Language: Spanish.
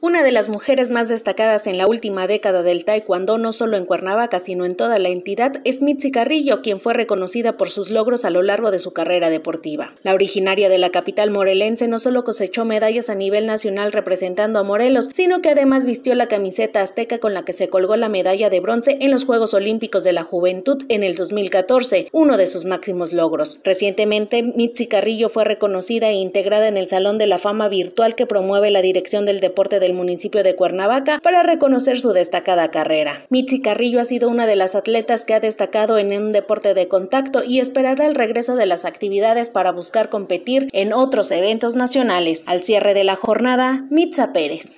Una de las mujeres más destacadas en la última década del taekwondo, no solo en Cuernavaca, sino en toda la entidad, es Mitzi Carrillo, quien fue reconocida por sus logros a lo largo de su carrera deportiva. La originaria de la capital morelense no solo cosechó medallas a nivel nacional representando a Morelos, sino que además vistió la camiseta azteca con la que se colgó la medalla de bronce en los Juegos Olímpicos de la Juventud en el 2014, uno de sus máximos logros. Recientemente, Mitzi Carrillo fue reconocida e integrada en el Salón de la Fama Virtual que promueve la Dirección del Deporte de municipio de Cuernavaca para reconocer su destacada carrera. Mitzi Carrillo ha sido una de las atletas que ha destacado en un deporte de contacto y esperará el regreso de las actividades para buscar competir en otros eventos nacionales. Al cierre de la jornada, Mitza Pérez.